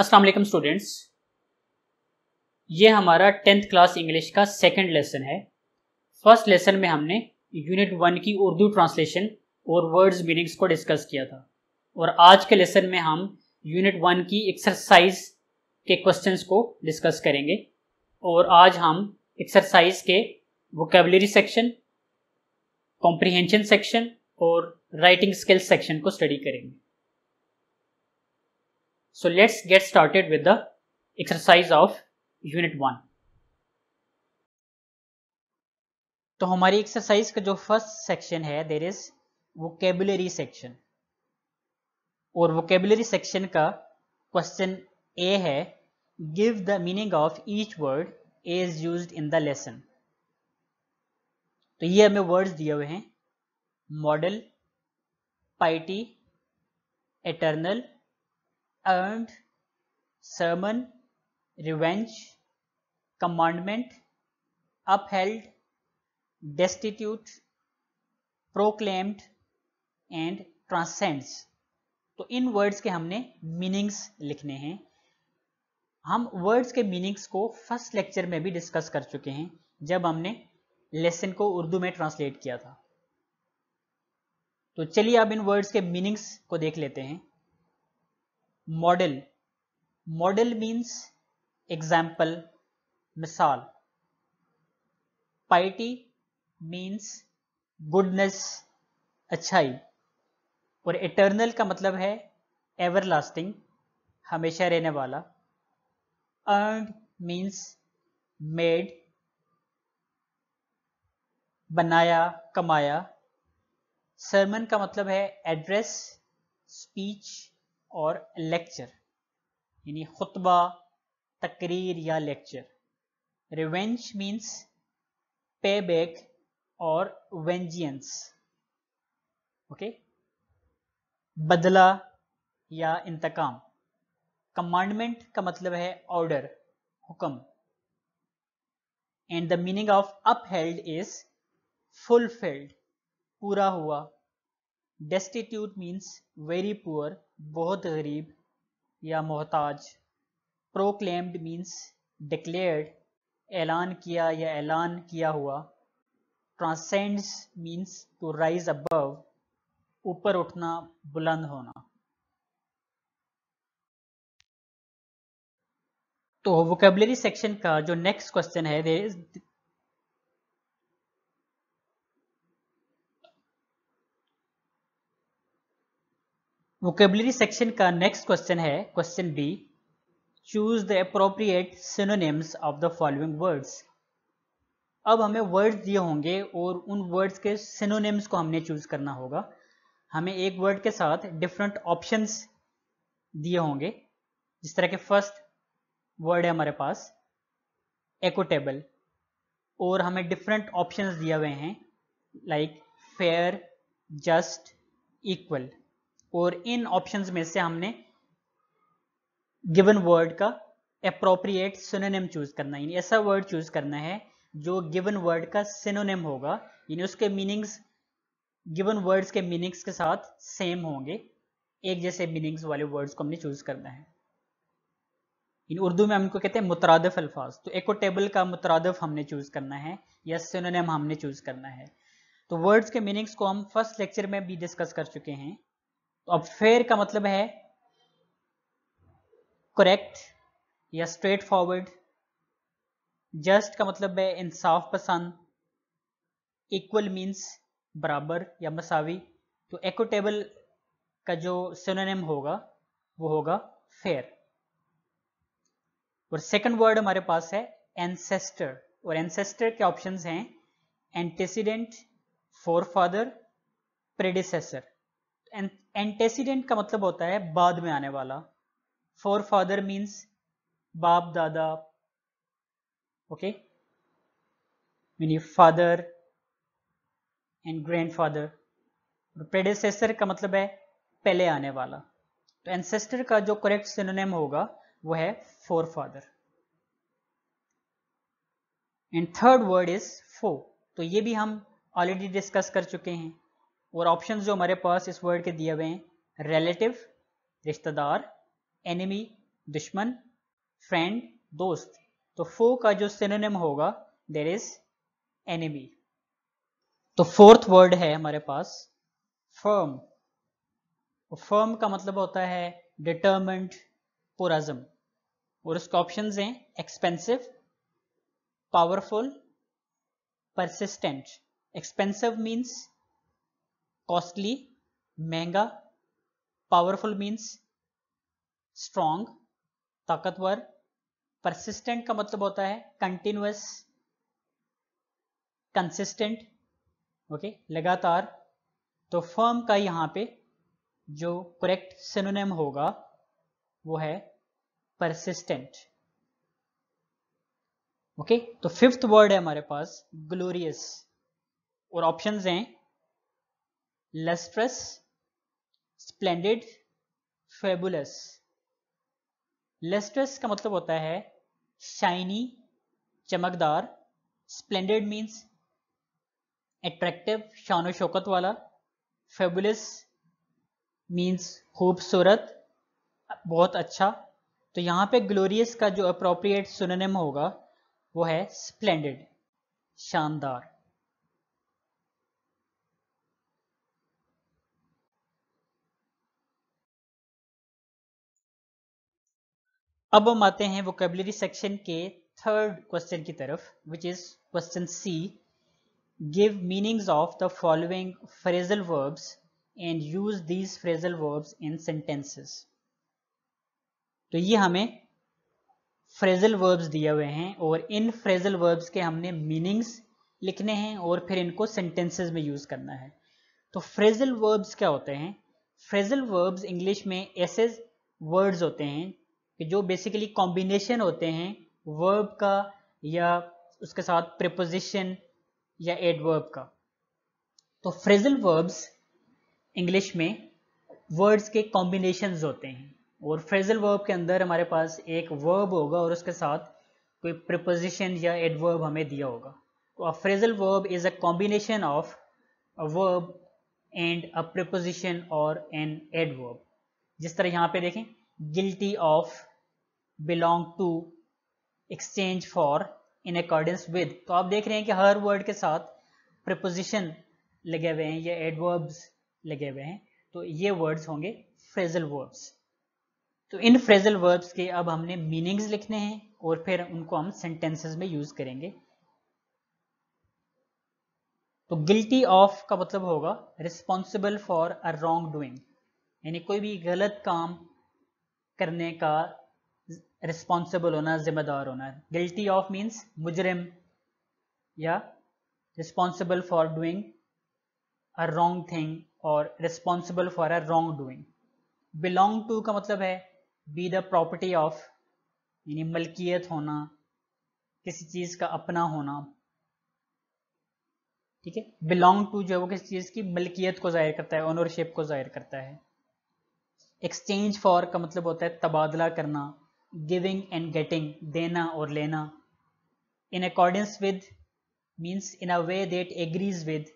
Aslam students ये हमारा tenth class English का सेकेंड लेसन है फर्स्ट लेसन में हमने यूनिट वन की उर्दू ट्रांसलेशन और वर्ड्स मीनिंग्स को डिस्कस किया था और आज के लेसन में हम यूनिट वन की एक्सरसाइज के क्वेश्चंस को डिस्कस करेंगे और आज हम एक्सरसाइज के वोकेबलरी सेक्शन कॉम्प्रिहेंशन सेक्शन और राइटिंग स्किल्स सेक्शन को स्टडी करेंगे So let's get started with the exercise of unit one तो हमारी एक्सरसाइज का जो फर्स्ट सेक्शन है देर इज वोकेबुलरी सेक्शन और वोकेबुलरी सेक्शन का क्वेश्चन ए है give the meaning of each word is use in the lesson तो ये हमें वर्ड्स दिए हुए हैं model piety eternal earned sermon revenge commandment upheld destitute proclaimed and transcends तो इन वर्ड्स के हमने मीनिंग्स लिखने हैं हम वर्ड्स के मीनिंग्स को फर्स्ट लेक्चर में भी डिस्कस कर चुके हैं जब हमने लेसन को उर्दू में ट्रांसलेट किया था तो चलिए अब इन वर्ड्स के मीनिंग्स को देख लेते हैं मॉडल मॉडल मीन्स एग्जाम्पल मिसाल पाइटी मीन्स गुडनेस अच्छाई और इटर्नल का मतलब है एवर लास्टिंग हमेशा रहने वाला अर्ड मीन्स मेड बनाया कमाया सरमन का मतलब है एड्रेस स्पीच और लेक्चर यानी खुतबा तकरीर या lecture revenge means pay back और वेंजियंस ओके बदला या इंतकाम कमांडमेंट का मतलब है ऑर्डर हुक्म and the meaning of upheld is fulfilled पूरा हुआ डेस्टिट्यूट मीन्स वेरी पुअर बहुत गरीब या मोहताज प्रोक्लेम्ड मीन्स डिक्लेयर्ड ऐलान किया या ऐलान किया हुआ transcends means to rise above ऊपर उठना बुलंद होना तो वोकेबलरी सेक्शन का जो नेक्स्ट क्वेश्चन है वोकेबलरी सेक्शन का नेक्स्ट क्वेश्चन है question B choose the appropriate synonyms of the following words अब हमें वर्ड्स दिए होंगे और उन वर्ड्स के सिनोनिम्स को हमने चूज करना होगा हमें एक वर्ड के साथ डिफरेंट ऑप्शंस दिए होंगे जिस तरह के फर्स्ट वर्ड है हमारे पास एकोटेबल और हमें डिफरेंट ऑप्शंस दिए हुए हैं लाइक फेयर जस्ट इक्वल और इन ऑप्शंस में से हमने गिवन वर्ड का अप्रोप्रिएट सिनोनिम चूज करना है ऐसा वर्ड चूज करना है जो गिवन वर्ड का सिनोनिम होगा यानी उसके मीनिंग्स गिवन वर्ड्स के मीनिंग्स के साथ सेम होंगे एक जैसे मीनिंग्स वाले वर्ड्स को हमने चूज करना है इन उर्दू में हमको कहते हैं मुतरदफ अल्फाज तो एको टेबल का मुतरदफ हमने चूज करना है या सिनोनिम हमने चूज करना है तो वर्ड्स के मीनिंग्स को हम फर्स्ट लेक्चर में भी डिस्कस कर चुके हैं तो अब फेयर का मतलब है करेक्ट या स्ट्रेट फॉरवर्ड जस्ट का मतलब है इंसाफ पसंद इक्वल मीन्स बराबर या मसावी तो एकोटेबल का जो सिनोनिम होगा वो होगा फेयर और सेकंड वर्ड हमारे पास है एंसेस्टर और एंसेस्टर के ऑप्शंस हैं antecedent forefather predecessor antecedent का मतलब होता है बाद में आने वाला फोर फादर मीन्स बाप दादा ओके मीनी फादर एंड ग्रैंडफादर प्रेडेसेसर का मतलब है पहले आने वाला तो एंसेस्टर का जो करेक्ट सिनोनेम होगा वो है forefather and third word is foe तो ये भी हम ऑलरेडी डिस्कस कर चुके हैं और ऑप्शन जो हमारे पास इस वर्ड के दिए हुए हैं रिलेटिव रिश्तेदार एनिमी दुश्मन फ्रेंड दोस्त तो फो का जो सिनोनिम होगा देर इज एनिमी तो फोर्थ वर्ड है हमारे पास फर्म फर्म का मतलब होता है डिटर्मेंट पुराजम और उसके ऑप्शन हैं expensive powerful persistent expensive means costly महंगा पावरफुल मीन्स स्ट्रॉन्ग ताकतवर परसिस्टेंट का मतलब होता है कंटिन्यूस कंसिस्टेंट ओके लगातार तो फर्म का यहां पे जो करेक्ट सिनोनिम होगा वो है परसिस्टेंट ओके तो फिफ्थ वर्ड है हमारे पास ग्लोरियस और ऑप्शंस हैं lustrous splendid fabulous lustrous का मतलब होता है शाइनी चमकदार स्प्लेंडेड मीन्स एट्रैक्टिव शान शौकत वाला फेबुलस मीन्स खूबसूरत बहुत अच्छा तो यहां पे ग्लोरियस का जो अप्रोप्रिएट में होगा वो है स्प्लेंडेड शानदार अब हम आते हैं वोकेबलरी सेक्शन के थर्ड क्वेश्चन की तरफ which is question C give meanings of the following phrasal verbs and use these phrasal verbs in sentences तो ये हमें फ्रेजल वर्ब्स दिए हुए हैं और इन फ्रेजल वर्ब्स के हमने मीनिंग्स लिखने हैं और फिर इनको सेंटेंसेस में यूज करना है तो फ्रेजल वर्ब्स क्या होते हैं फ्रेजल वर्ब्स इंग्लिश में ऐसे वर्ड्स होते हैं कि जो बेसिकली कॉम्बिनेशन होते हैं वर्ब का या उसके साथ प्रिपोजिशन या एडवर्ब का तो फ्रेजल वर्ब्स इंग्लिश में वर्ड्स के कॉम्बिनेशन होते हैं और फ्रेजल वर्ब के अंदर हमारे पास एक वर्ब होगा और उसके साथ कोई प्रिपोजिशन या एडवर्ब हमें दिया होगा तो a phrasal verb is a combination of a verb and a preposition और एन एडवर्ब जिस तरह यहाँ पे देखें guilty of belong to exchange for in accordance with तो आप देख रहे हैं कि हर वर्ड के साथ प्रपोजिशन लगे हुए हैं या एडवर्ब्स लगे हुए हैं तो ये वर्ड्स होंगे फ्रेजल वर्ब्स तो इन फ्रेजल वर्ब्स के अब हमने मीनिंग्स लिखने हैं और फिर उनको हम सेंटेंसेस में यूज करेंगे तो गिल्टी ऑफ का मतलब होगा responsible for a wrong doing यानी कोई भी गलत काम करने का रिस्पॉन्सिबल होना जिम्मेदार होना गिल्टी ऑफ मीन्स मुजरिम या responsible for doing a wrong thing और responsible for a wrong doing belong to का मतलब है बी द प्रॉपर्टी ऑफ यानी मलकियत होना किसी चीज़ का अपना होना ठीक है बिलोंग टू जो है वो किसी चीज़ की मलकियत को जाहिर करता है ओनरशिप को जाहिर करता है एक्सचेंज फॉर का मतलब होता है तबादला करना giving and getting, dena or lena, in accordance with means in a way that agrees with,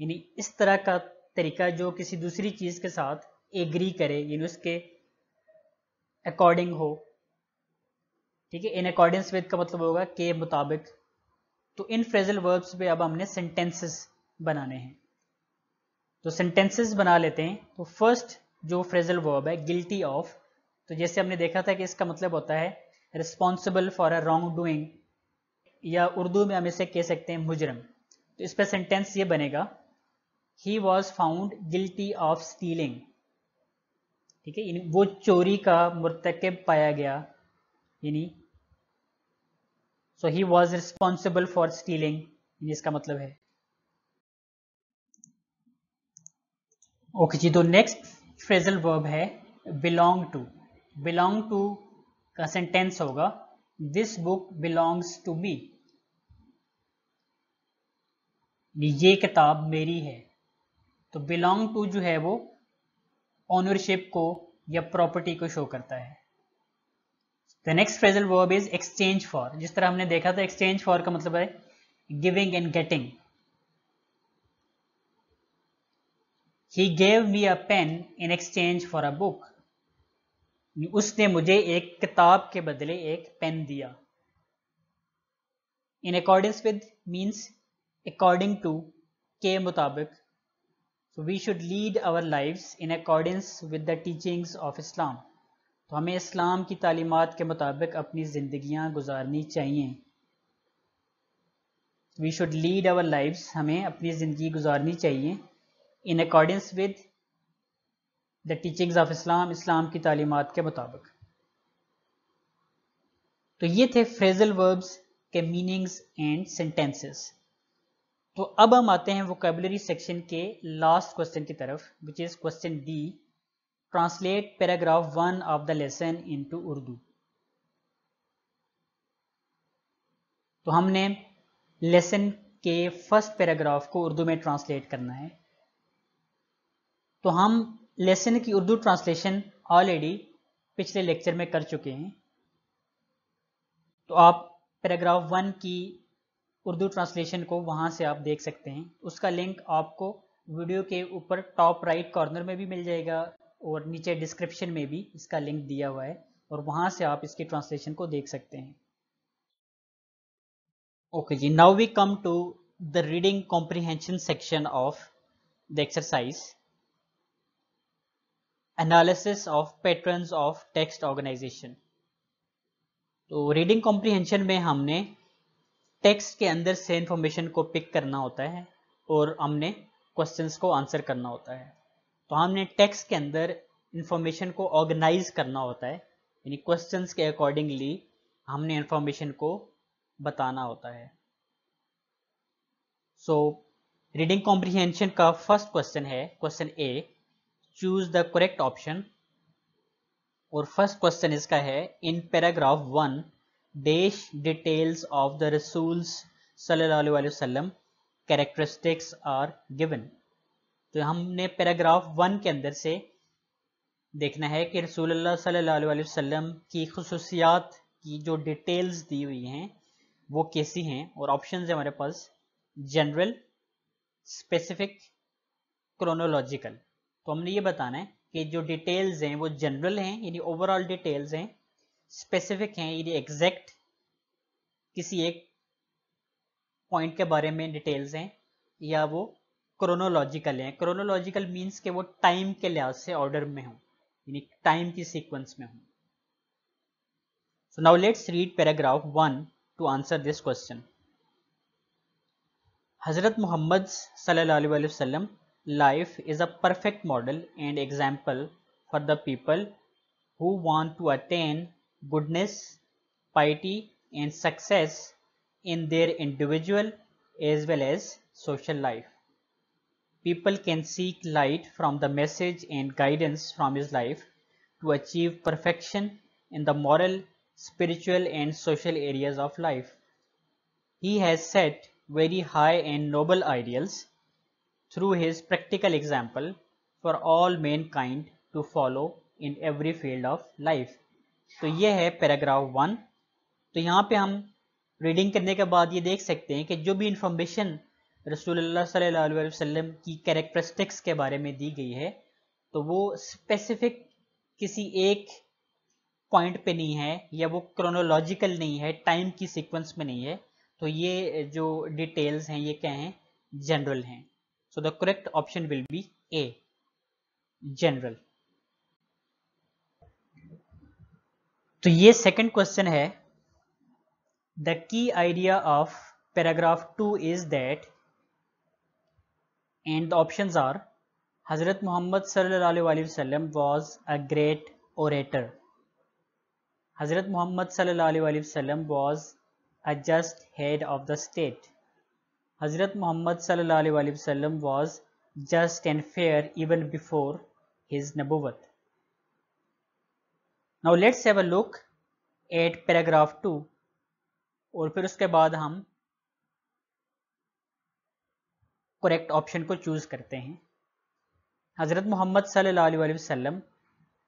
यानी इस तरह का तरीका जो किसी दूसरी चीज़ के साथ एग्री करे यानी उसके अकॉर्डिंग हो ठीक है इन अकॉर्डेंस विद का मतलब होगा के मुताबिक तो इन फ्रेजल वर्ब्स पे अब हमने सेंटेंसेस बनाने हैं तो सेंटेंसेस बना लेते हैं तो फर्स्ट जो फ्रेजल वर्ब है गिल्टी ऑफ तो जैसे हमने देखा था कि इसका मतलब होता है responsible for a wrong doing या उर्दू में हम इसे कह सकते हैं मुजरम तो इस पर सेंटेंस ये बनेगा he was found guilty of stealing ठीक है वो चोरी का मुरतकब पाया गया यानी so he was responsible for stealing इसका मतलब है ओके जी तो नेक्स्ट फ्रेजल वर्ब है बिलोंग टू बिलोंग टू का सेंटेंस होगा this book belongs to me ये किताब मेरी है तो बिलोंग टू जो है वो ओनरशिप को या प्रॉपर्टी को शो करता है the next phrasal verb is exchange for जिस तरह हमने देखा था एक्सचेंज फॉर का मतलब है giving and getting he gave me a pen in exchange for a book उसने मुझे एक किताब के बदले एक पेन दिया in according with means according to के मुताबिक we should lead our life in accordance with the teachings of Islam तो हमें इस्लाम की तालीमत के मुताबिक अपनी जिंदगियां गुजारनी चाहिए we should lead our life हमें अपनी ज़िंदगी गुजारनी चाहिए in accordance with the teachings of Islam इस्लाम की तालीमत के मुताबिक तो ये थे फ्रेजल वर्ब्स के मीनिंग्स एंड सेंटेंसेस तो अब हम आते हैं वो कैबलरी सेक्शन के लास्ट क्वेश्चन की तरफ which is question D translate paragraph one of the lesson to Urdu तो हमने लेसन के फर्स्ट पैराग्राफ को उर्दू में ट्रांसलेट करना है तो हम लेसन की उर्दू ट्रांसलेशन ऑलरेडी पिछले लेक्चर में कर चुके हैं तो आप पैराग्राफ वन की उर्दू ट्रांसलेशन को वहां से आप देख सकते हैं उसका लिंक आपको वीडियो के ऊपर टॉप राइट कॉर्नर में भी मिल जाएगा और नीचे डिस्क्रिप्शन में भी इसका लिंक दिया हुआ है और वहां से आप इसकी ट्रांसलेशन को देख सकते हैं ओके जी now we come to the reading comprehension section of the exercise Analysis of pattern of Text Organization तो रीडिंग कॉम्प्रीहेंशन में हमने टेक्स्ट के अंदर से इंफॉर्मेशन को पिक करना होता है और हमने क्वेश्चन को आंसर करना होता है तो हमने टेक्स्ट के अंदर इंफॉर्मेशन को ऑर्गेनाइज करना होता है यानी क्वेश्चन के अकॉर्डिंगली हमने इंफॉर्मेशन को बताना होता है सो रीडिंग कॉम्प्रीहेंशन का फर्स्ट क्वेश्चन है question A choose the correct option और फर्स्ट क्वेश्चन इसका है in paragraph one these details of the रसूल्स सल्लाम कैरेक्टरिस्टिक्स आर गिवन तो हमने पैराग्राफ वन के अंदर से देखना है कि रसूल सल्लाम की खसूसियात की जो डिटेल्स दी हुई हैं वो कैसी हैं और ऑप्शन हमारे पास जनरल स्पेसिफिक क्रोनोलॉजिकल तो हमने ये बताना है कि जो डिटेल्स हैं वो जनरल हैं यानी ओवरऑल डिटेल्स हैं स्पेसिफिक हैं यानी एग्जैक्ट किसी एक पॉइंट के बारे में डिटेल्स हैं या वो क्रोनोलॉजिकल हैं क्रोनोलॉजिकल मीन्स के वो टाइम के लिहाज से ऑर्डर में हों यानी टाइम की सीक्वेंस में हों so now let's read paragraph one to answer this question हजरत मोहम्मद सल्लल्लाहु अलैहि वसल्लम Life is a perfect model and example for the people who want to attain goodness, piety and success in their individual as well as social life. People can seek light from the message and guidance from his life to achieve perfection in the moral, spiritual and social areas of life. He has set very high and noble ideals through his practical example for all mankind to follow in every field of life. तो ये है paragraph one तो यहाँ पे हम reading करने के बाद ये देख सकते हैं कि जो भी इंफॉर्मेशन रसूल सल्लल्लाहु वसल्लम की कैरेक्टरिस्टिक्स के बारे में दी गई है तो वो स्पेसिफिक किसी एक पॉइंट पे नहीं है या वो क्रोनोलॉजिकल नहीं है टाइम की सीक्वेंस में नहीं है तो ये जो डिटेल्स हैं ये क्या हैं जनरल हैं So the correct option will be A, general. तो ये सेकंड क्वेश्चन है the key idea of paragraph two is that and the options are Hazrat Muhammad sallallahu alaihi wasallam was a great orator. Hazrat Muhammad sallallahu alaihi wasallam was a just head of the state. Hazrat Muhammad وسلم was just and fair even before his Nabuwat. Now let's have a look at paragraph 2 और फिर उसके बाद हम correct option को choose करते हैं हज़रत Muhammad सल्लल्लाहु अलैहि वसल्लम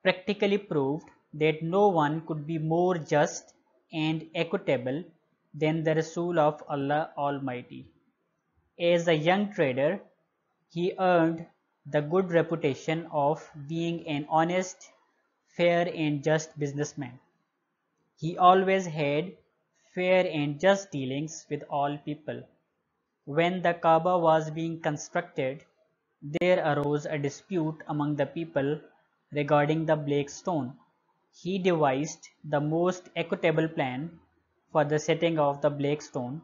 practically proved that no one could be more just and equitable than the Rasul of Allah Almighty. As a young trader, he earned the good reputation of being an honest, fair and just businessman. He always had fair and just dealings with all people. When the Kaaba was being constructed, there arose a dispute among the people regarding the black stone. He devised the most equitable plan for the setting of the black stone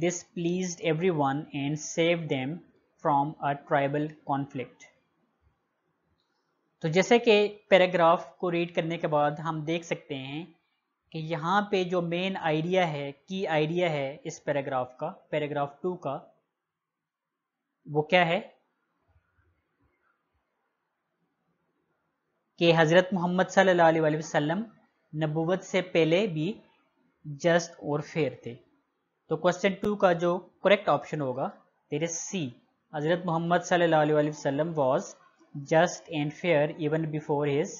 This pleased everyone and saved them from a tribal conflict. तो जैसे कि paragraph को read करने के बाद हम देख सकते हैं कि यहाँ पे जो मेन आइडिया है की आइडिया है इस पैराग्राफ का पैराग्राफ टू का वो क्या है कि हज़रत मोहम्मद सल्लल्लाहु अलैहि वसल्लम नबूवत से पहले भी जस्ट और फेर थे तो क्वेश्चन टू का जो करेक्ट ऑप्शन होगा देर इज सी हजरत मोहम्मद सल्लाम was just and fair even before his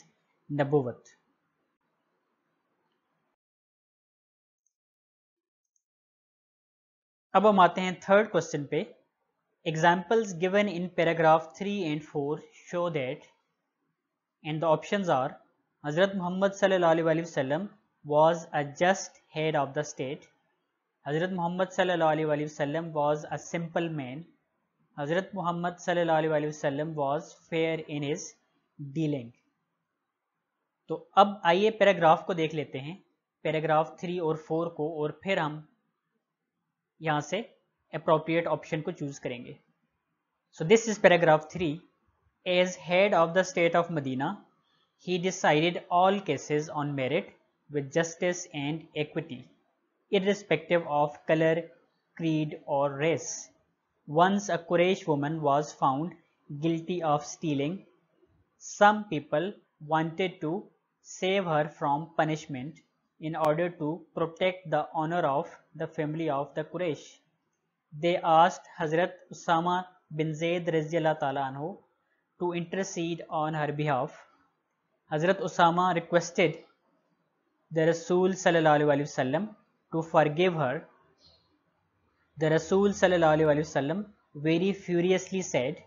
नबोवत अब हम आते हैं थर्ड क्वेश्चन पे examples given in paragraph three and four show that and the option are हजरत मोहम्मद सल्लाम was a just head of the state Hazrat Muhammad وسلم was a simple man. Hazrat Muhammad وسلم was fair in his dealing तो अब आइए paragraph को देख लेते हैं paragraph three और फोर को और फिर हम यहाँ से अप्रोप्रिएट ऑप्शन को चूज करेंगे so this is paragraph three as head of the state of Medina he decided all cases on merit with justice and equity irrespective of color, creed or race. Once a Quraysh woman was found guilty of stealing. Some people wanted to save her from punishment in order to protect the honor of the family of the Quraysh. They asked Hazrat Usama bin Zayd anhu to intercede on her behalf. Hazrat Usama requested the Rasul sallallahu alaihi wasallam to forgive her, the Rasul wasallam very furiously said,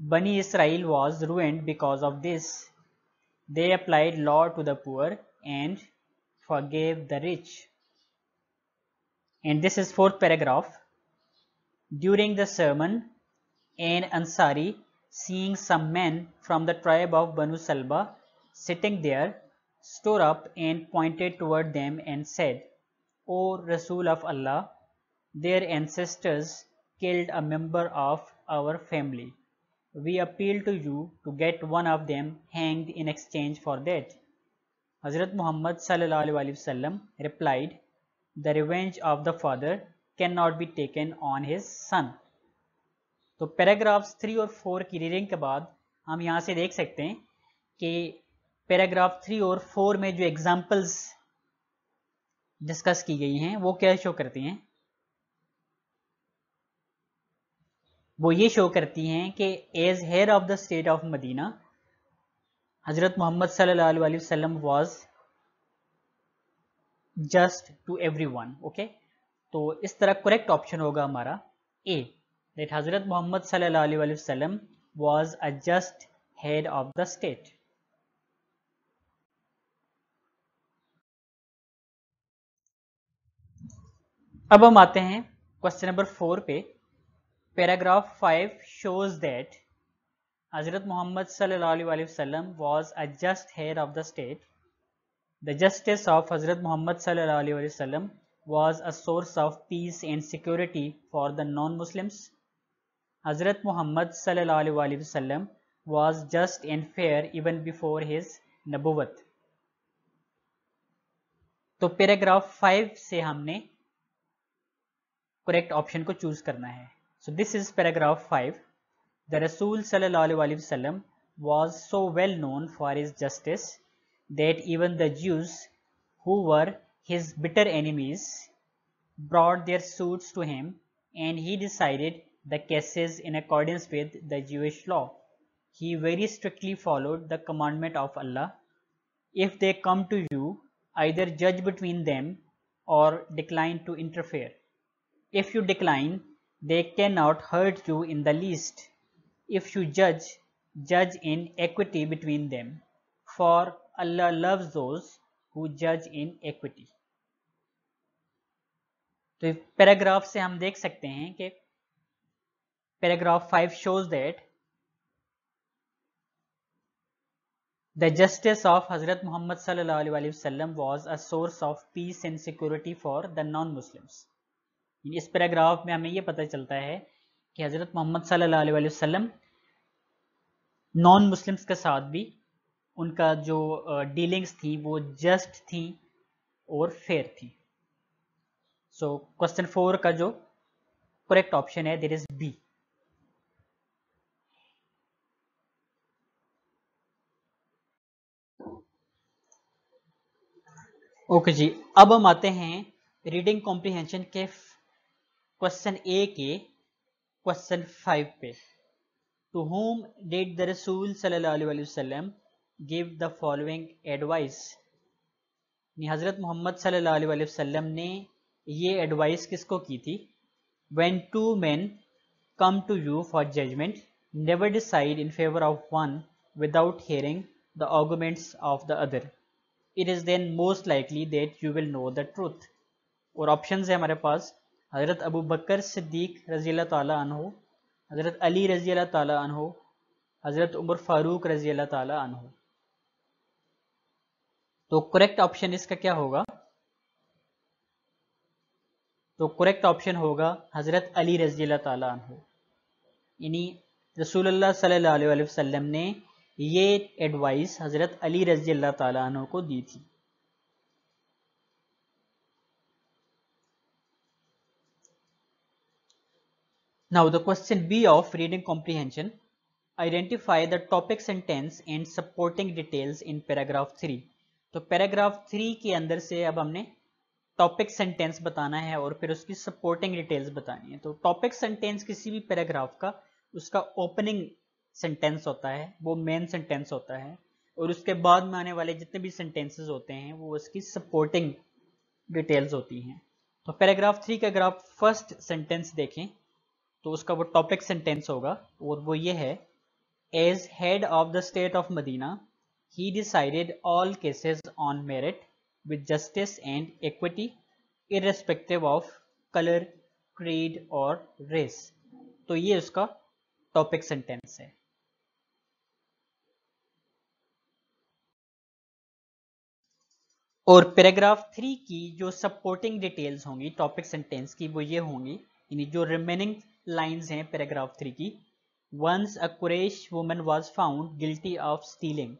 Bani Israel was ruined because of this. They applied law to the poor and forgave the rich. And this is fourth paragraph. During the sermon, an Ansari, seeing some men from the tribe of Banu Salba sitting there, stood up and pointed toward them and said, O Rasul of Allah, their ancestors killed a member of our family. We appeal to you to get one of them hanged in exchange for that. Hazrat Muhammad sallallahu alaihi wasallam replied, The revenge of the father cannot be taken on his son. तो paragraphs three और four की reading के बाद हम यहाँ से देख सकते हैं कि पैराग्राफ थ्री और फोर में जो एग्जाम्पल्स डिस्कस की गई हैं वो क्या शो करती हैं वो ये शो करती हैं कि as heir of the state of Medina हज़रत मोहम्मद सल्लल्लाहु अलैहि वसल्लम was just to everyone okay तो इस तरह करेक्ट ऑप्शन होगा हमारा ए दैट हज़रत मोहम्मद सल्लल्लाहु अलैहि वसल्लम was a just head of the state अब हम आते हैं क्वेश्चन नंबर फोर पे पैराग्राफ फाइव शोज दैट हजरत मोहम्मद वसल्लम was a just heir of the state the justice of हजरत मोहम्मद वसल्लम was a source of peace and security for the non Muslims हजरत Muhammad وسلم, was just and fair even before his नबूवत तो paragraph five से हमने correct option को choose करना है so this is paragraph five the रसूल सल्लाम was so well known for his justice that even the Jews who were his bitter enemies brought their suits to him and he decided the cases in according with the Jewish law he very strict followed the commandment of Allah if they come to you either जज between them और decline to interfere If you decline, they cannot hurt you in the least. If you judge, judge in equity between them, for Allah loves those who judge in equity. तो paragraph से हम देख सकते हैं कि paragraph five shows that The justice of Hazrat Muhammad sallallahu alaihi wasallam was a source of peace and security for the non-Muslims. इस paragraph में हमें यह पता चलता है कि हज़रत मोहम्मद सल्लाम नॉन मुस्लिम्स के साथ भी उनका जो डीलिंग्स थी वो जस्ट थी और फेयर थी सो क्वेश्चन फोर का जो करेक्ट ऑप्शन है there is B okay okay जी अब हम आते हैं रीडिंग कॉम्प्रिहेंशन के क्वेश्चन ए के क्वेश्चन फाइव पे टू होम डेट द रसूल सल्लाम गिव द फॉलोइंग एडवाइस हज़रत मोहम्मद सल्लाम ने ये एडवाइस किसको की थी when two man come to you for judgment never decide in favour of one without hearing the arguments of the other it is then most likely that you will know the truth और option है हमारे पास हज़रत अबू बकर सिद्दीक रज़ी तु हज़रत अली रज़ी तु हज़रत उमर फ़ारूक रज़ी तु तो करेक्ट ऑप्शन इसका क्या होगा तो करेक्ट ऑप्शन होगा हज़रत अली रजी तु यानी रसूल सल्ला वसम ने ये एडवाइस हज़रत अली रजी तु को दी थी Now the question B of reading comprehension identify the topic sentence and supporting details in paragraph 3 तो paragraph 3 के अंदर से अब हमने topic sentence बताना है और फिर उसकी supporting details बतानी है तो topic sentence किसी भी paragraph का उसका opening sentence होता है वो main sentence होता है और उसके बाद में आने वाले जितने भी सेंटेंसेस होते हैं वो उसकी सपोर्टिंग डिटेल्स होती हैं तो पैराग्राफ थ्री का अगर आप फर्स्ट सेंटेंस देखें तो उसका वो टॉपिक सेंटेंस होगा और वो ये है as head of the state of Medina he decided all cases on merit with justice and equity irrespective of colour creed और रेस तो ये उसका टॉपिक सेंटेंस है और पैराग्राफ थ्री की जो सपोर्टिंग डिटेल्स होंगी टॉपिक सेंटेंस की वो ये होंगी यानी जो रिमेनिंग लाइंस हैं पैराग्राफ थ्री की once a Quraish woman was found guilty of stealing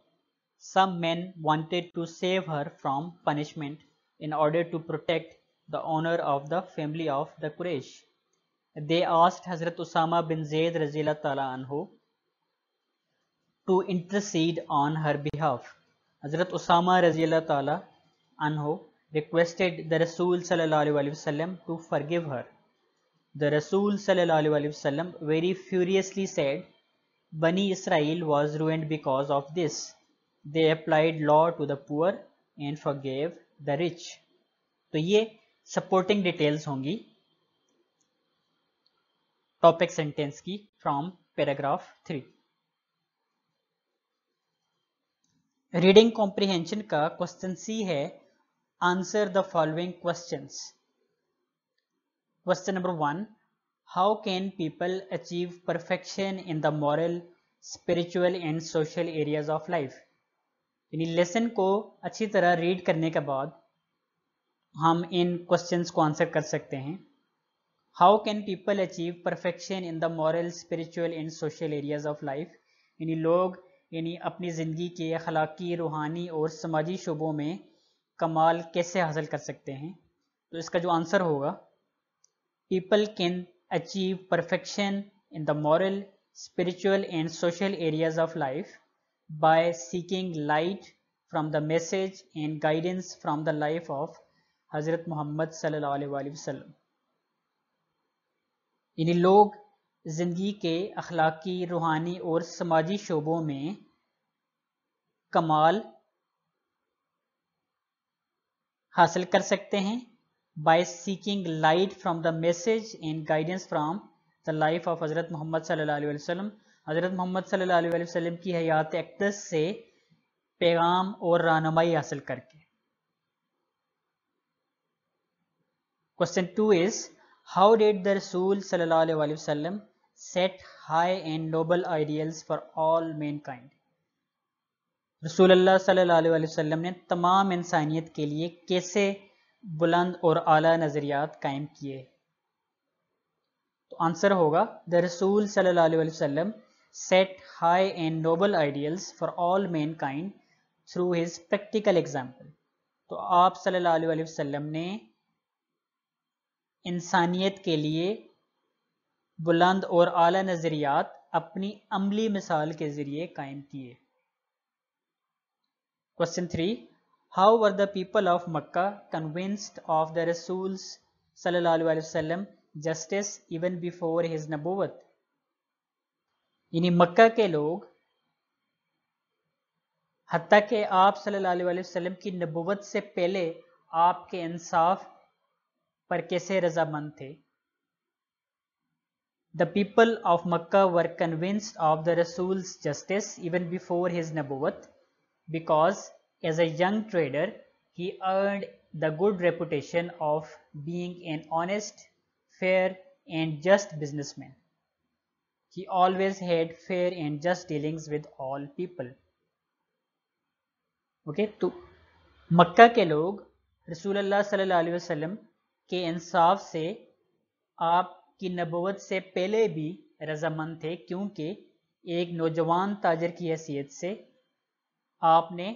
some man wanted to save her from punishment in order to protect the honour of the family of the Quraish they asked हजरत Usama bin Zaid रजी तहो to intercede on her behalf हजरत Usama रजीला तहो requested the रसूल सल्लल्लाहु वसलम to forgive her The Rasul sallallahu alaihi wasallam very furiously said, Bani Israel was ruined because of this. They applied law to the poor and forgave the rich. to ye supporting details hongi topic sentence ki from paragraph 3 reading comprehension का question C है answer the following questions question number one how can people achieve perfection in the moral spiritual and social areas of life यानी lesson को अच्छी तरह read करने के बाद हम इन क्वेश्चंस को आंसर कर सकते हैं how can people achieve perfection in the moral spiritual and social areas of life यानी लोग यानी अपनी ज़िंदगी के अखलाकी रूहानी और समाजी शोबों में कमाल कैसे हासिल कर सकते हैं तो इसका जो आंसर होगा people can achieve perfection in the moral, spiritual, and social areas of life by seeking light from the message and guidance from the life of Hazrat Muhammad sallallahu alaihi wasallam in log zindagi ke akhlaqi ruhani aur samaji shobon mein kamal hasil kar sakte hain by seeking light from the message and guidance from the life of Hazrat Muhammad sallallahu alaihi wasallam हज़रत Muhammad सल्लल्लाहु अलैहि वसल्लम की हयात अक्दस से पैगाम और रानमाई हासिल करके question two is how did the रसूल सल्लल्लाहु अलैहि वसल्लम set high and noble ideals for all mankind रसूल अल्लाह सल्लल्लाहु अलैहि वसल्लम ने तमाम इंसानियत के लिए कैसे बुलंद और आला नज़रियात कायम किए तो आंसर होगा द रसूल सल्लल्लाहु अलैहि वसल्लम set high and noble ideals for all mankind through his practical example तो आप सल्लल्लाहु अलैहि वसल्लम ने इंसानियत के लिए बुलंद और आला नज़रियात अपनी अमली मिसाल के ज़रिए कायम किए question three How were the people of Makkah convinced of the Rasul's وسلم, justice even before his नबूवत यानी मक्का के लोग हती के आप सल्लल्लाहु अलैहि वसल्लम की नबूवत से पहले आपके इंसाफ पर कैसे रजामंद थे the people of Mecca were convinced of the रसूल जस्टिस इवन बिफोर हिज नबूवत because As a young trader, he earned the good reputation of being an honest, fair and just businessman. He always had fair and just dealings with all people. Okay okay, तो मक्का के लोग रसूल सल्लल्लाहु अलैहि वसल्लम के इंसाफ से आपकी नबूत से पहले भी रजामंद थे क्योंकि एक नौजवान ताजर की हैसियत से आपने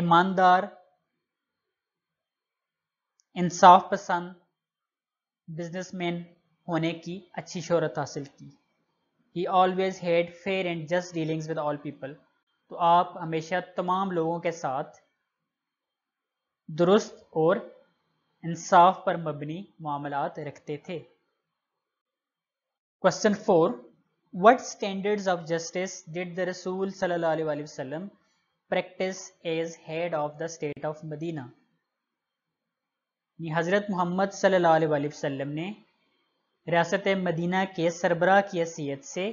ईमानदार इंसाफ पसंद बिजनेसमैन होने की अच्छी शहरत हासिल की he always had fair and just dealings with all people तो आप हमेशा तमाम लोगों के साथ दुरुस्त और इंसाफ पर मबनी मामला रखते थे question four what standards of justice did the रसूल सल्लल्लाहु अलैहि वसल्लम practice as head of the state of Medina. हज़रत मोहम्मद सल्लाम ने रियासत मदीना के सरबरा की हैसियत से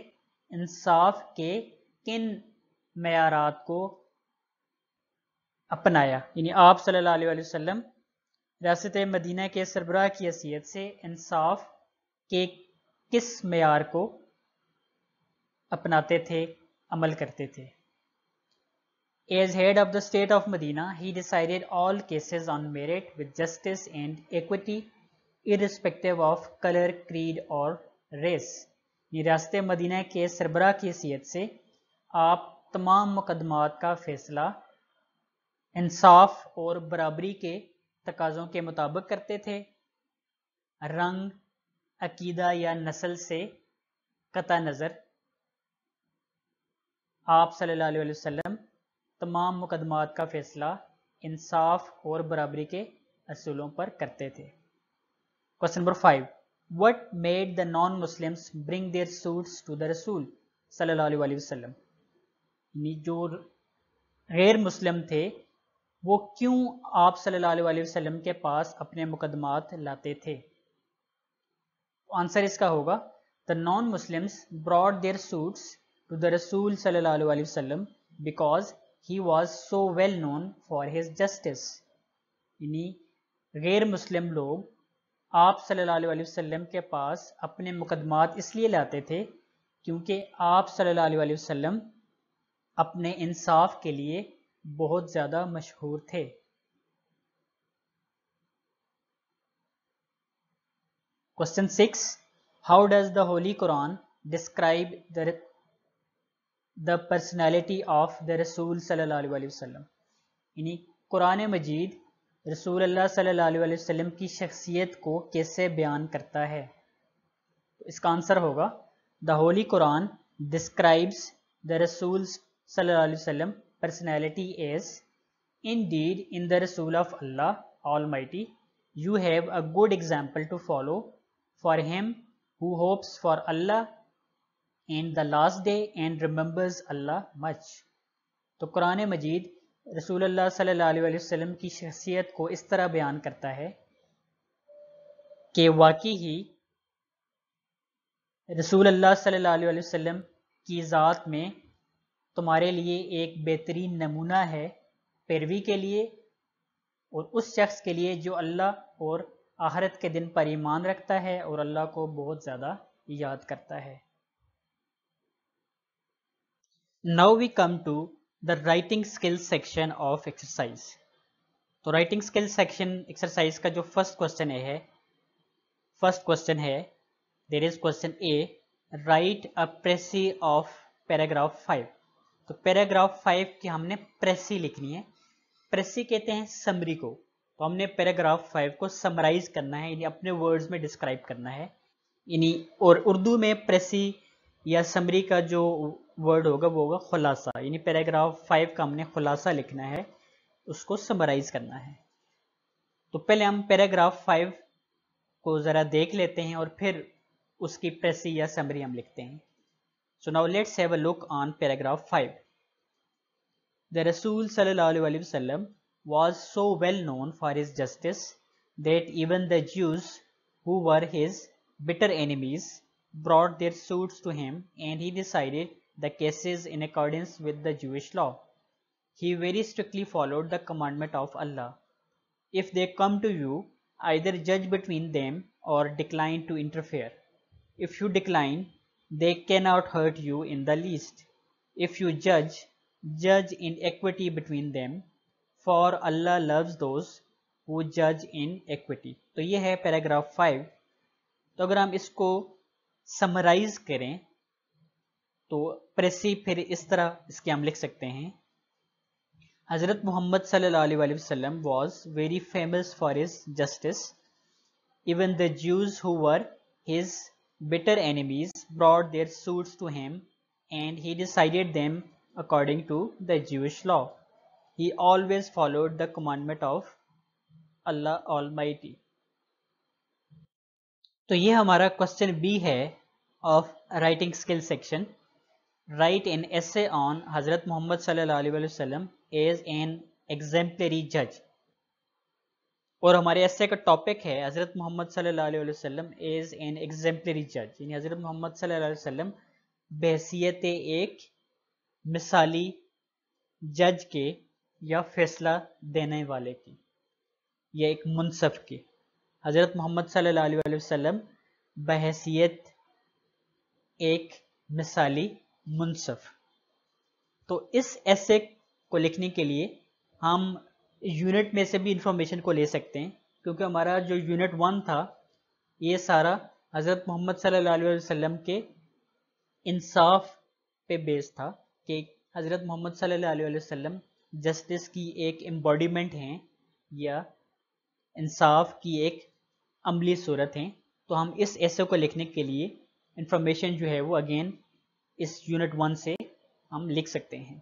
इंसाफ के किन मैारात को अपनाया यानी आप सल्लल्लाहु अलैहि रियासत मदीना के सरबरा की हसीियत से इंसाफ के किस मैार को अपनाते थे अमल करते थे As head of the state of Medina, he decided all cases on merit with justice and equity, irrespective of color, creed or race. निरास्त मदीना के सरबरा की हैसियत से आप तमाम मुकदमात का फैसला इंसाफ और बराबरी के तकाज़ों के मुताबिक करते थे रंग अकीदा या नस्ल से कता नज़र आप सल्लल्लाहु अलैहि वसल्लम तमाम मुकदमात का फैसला इंसाफ और बराबरी के असूलों पर करते थे question number five what made the non Muslims bring their suits to the रसूल सल्लाम जो गैर मुस्लिम थे वो क्यों आप सल्लल्लाहु अलैहि वसल्लम के पास अपने मुकदमात लाते थे आंसर इसका होगा the non Muslims brought their suits to the रसूल सल्लल्लाहु अलैहि वसल्लम because he was so well known for his justice यानी गैर मुस्लिम लोग आप सल्लल्लाहु अलैहि वसल्लम के पास अपने मुकदमात इसलिए लाते थे क्योंकि आप सल्लल्लाहु अलैहि वसल्लम अपने इंसाफ के लिए बहुत ज़्यादा मशहूर थे Question 6 How does the Holy Quran describe the the personality of the रसूल सल्ला यानी कुरान मजीद रसूल अल्लाह सल्ला की शख्सियत को कैसे बयान करता है तो इसका आंसर होगा the holy Quran describes the रसूल सल्ला वसम personality as in deed in the रसूल of Allah almighty you have a good example to follow for him who hopes for Allah and the last day and remembers Allah much तो कुरान मजीद रसूल सल्ला की शख्सियत को इस तरह बयान करता है कि वाकई ही रसूल सल्लाम की ज़ात में तुम्हारे लिए एक बेहतरीन नमूना है पैरवी के लिए और उस शख्स के लिए जो अल्लाह और आहरत के दिन पर ईमान रखता है और अल्लाह को बहुत ज़्यादा याद करता है Now we come to the writing skills section of exercise. तो राइटिंग स्किल सेक्शन एक्सरसाइज का जो फर्स्ट क्वेश्चन है फर्स्ट क्वेश्चन है there is question A write a precis of paragraph five तो पैराग्राफ फाइव की हमने प्रेसी लिखनी है प्रेसी कहते हैं समरी को तो हमने पैराग्राफ फाइव को समराइज करना है यानी अपने वर्ड्स में डिस्क्राइब करना है यानी और उर्दू में प्रेसी या समरी का जो वर्ड होगा वो होगा खुलासा यानी पैराग्राफ फाइव का हमने खुलासा लिखना है उसको समराइज करना है तो पहले हम पैराग्राफ फाइव को ज़रा देख लेते हैं और फिर उसकी प्रेसी या समरी हम लिखते हैं so now let's have a look on paragraph five the रसूल सल्लाम was so well known for his justice that even the Jews who were his bitter enemies bitter enemies brought their suits to him and he decided the cases in accordance with the Jewish law. He very strictly followed the commandment of Allah. If they come to you, either judge between them or decline to interfere. If you decline, they cannot hurt you in the least. If you judge, judge in equity between them, for Allah loves those who judge in equity. तो ये है paragraph five तो अगर हम इसको summarise करें तो press फिर इस तरह इसके हम लिख सकते हैं हजरत मोहम्मद वसल्लम was very famous for his justice even the Jews who his better enemies brought their suits to him and he decided them according to the Jewish law he always followed the commandment of Allah all तो ये हमारा question B है of writing skill section write an essay on हजरत Muhammad सल्लाम as an exemplary जज और हमारे ऐसे का टॉपिक है हज़रत मोहम्मद सल्लाम एज एन एग्जेम्पलरी जज यानी हज़रत मोहम्मद सल्लाम बहसीत एक मिसाली जज के या फैसला देने वाले के या एक मुनसफ के हज़रत मोहम्मद सल्लाम बहसीत एक मिसाली मुनसफ तो इस ऐसे को लिखने के लिए हम यूनिट में से भी इंफॉर्मेशन को ले सकते हैं क्योंकि हमारा जो यूनिट वन था ये सारा हज़रत मोहम्मद सल्लल्लाहु अलैहि वसल्लम के इंसाफ पे बेस था कि हज़रत मोहम्मद सल्लल्लाहु अलैहि वसल्लम जस्टिस की एक एम्बॉडीमेंट हैं या इंसाफ की एक अमली सूरत हैं तो हम इस ऐसे को लिखने के लिए इंफॉर्मेशन जो है वो अगेन इस यूनिट वन से हम लिख सकते हैं